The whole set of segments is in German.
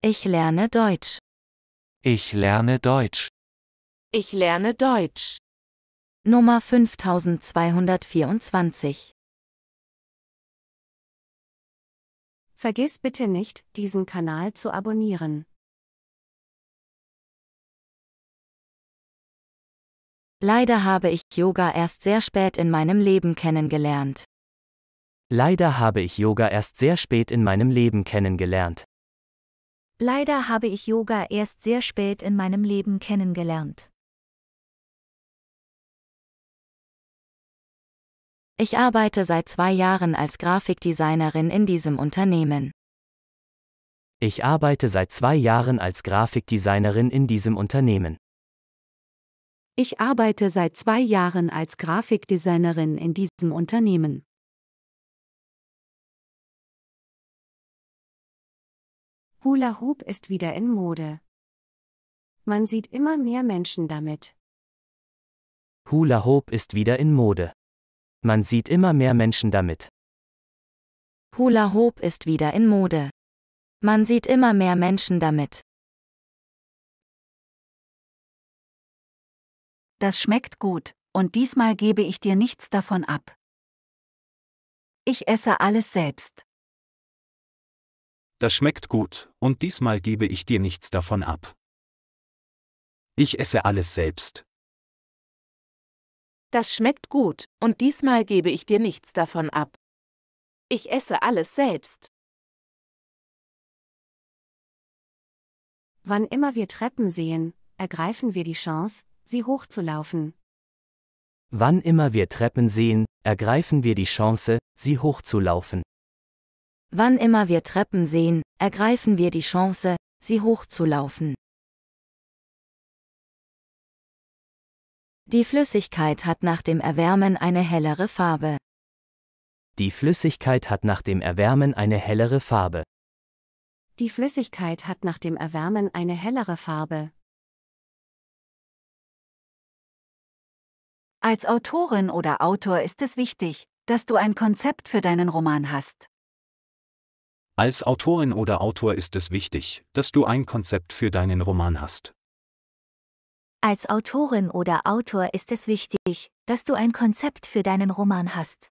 Ich lerne Deutsch. Ich lerne Deutsch. Ich lerne Deutsch. Nummer 5224. Vergiss bitte nicht, diesen Kanal zu abonnieren. Leider habe ich Yoga erst sehr spät in meinem Leben kennengelernt. Leider habe ich Yoga erst sehr spät in meinem Leben kennengelernt. Leider habe ich Yoga erst sehr spät in meinem Leben kennengelernt. Ich arbeite seit zwei Jahren als Grafikdesignerin in diesem Unternehmen. Ich arbeite seit zwei Jahren als Grafikdesignerin in diesem Unternehmen. Ich arbeite seit zwei Jahren als Grafikdesignerin in diesem Unternehmen. Hula Hoop ist wieder in Mode. Man sieht immer mehr Menschen damit. Hula Hoop ist wieder in Mode. Man sieht immer mehr Menschen damit. Hula Hoop ist wieder in Mode. Man sieht immer mehr Menschen damit. Das schmeckt gut, und diesmal gebe ich dir nichts davon ab. Ich esse alles selbst das schmeckt gut, und diesmal gebe ich dir nichts davon ab. Ich esse alles selbst. Das schmeckt gut, und diesmal gebe ich dir nichts davon ab. Ich esse alles selbst. Wann immer wir Treppen sehen, ergreifen wir die Chance, sie hochzulaufen. Wann immer wir Treppen sehen, ergreifen wir die Chance, sie hochzulaufen. Wann immer wir Treppen sehen, ergreifen wir die Chance, sie hochzulaufen. Die Flüssigkeit hat nach dem Erwärmen eine hellere Farbe. Die Flüssigkeit hat nach dem Erwärmen eine hellere Farbe. Die Flüssigkeit hat nach dem Erwärmen eine hellere Farbe. Als Autorin oder Autor ist es wichtig, dass du ein Konzept für deinen Roman hast. Als Autorin oder Autor ist es wichtig, dass du ein Konzept für deinen Roman hast. Als Autorin oder Autor ist es wichtig, dass du ein Konzept für deinen Roman hast.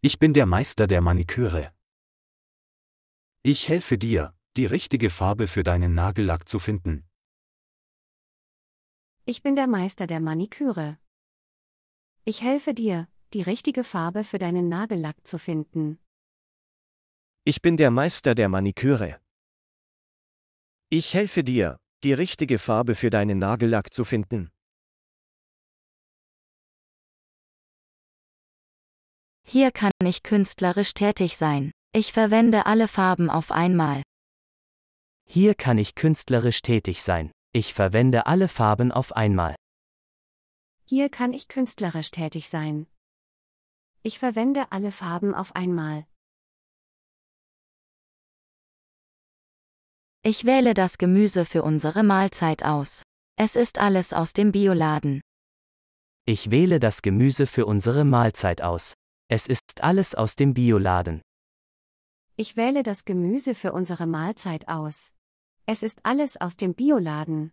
Ich bin der Meister der Maniküre. Ich helfe dir, die richtige Farbe für deinen Nagellack zu finden. Ich bin der Meister der Maniküre. Ich helfe dir, die richtige Farbe für deinen Nagellack zu finden. Ich bin der Meister der Maniküre. Ich helfe dir, die richtige Farbe für deinen Nagellack zu finden. Hier kann ich künstlerisch tätig sein. Ich verwende alle Farben auf einmal. Hier kann ich künstlerisch tätig sein. Ich verwende alle Farben auf einmal. Hier kann ich künstlerisch tätig sein. Ich verwende alle Farben auf einmal. Ich wähle das Gemüse für unsere Mahlzeit aus. Es ist alles aus dem Bioladen. Ich wähle das Gemüse für unsere Mahlzeit aus. Es ist alles aus dem Bioladen. Ich wähle das Gemüse für unsere Mahlzeit aus. Es ist alles aus dem Bioladen.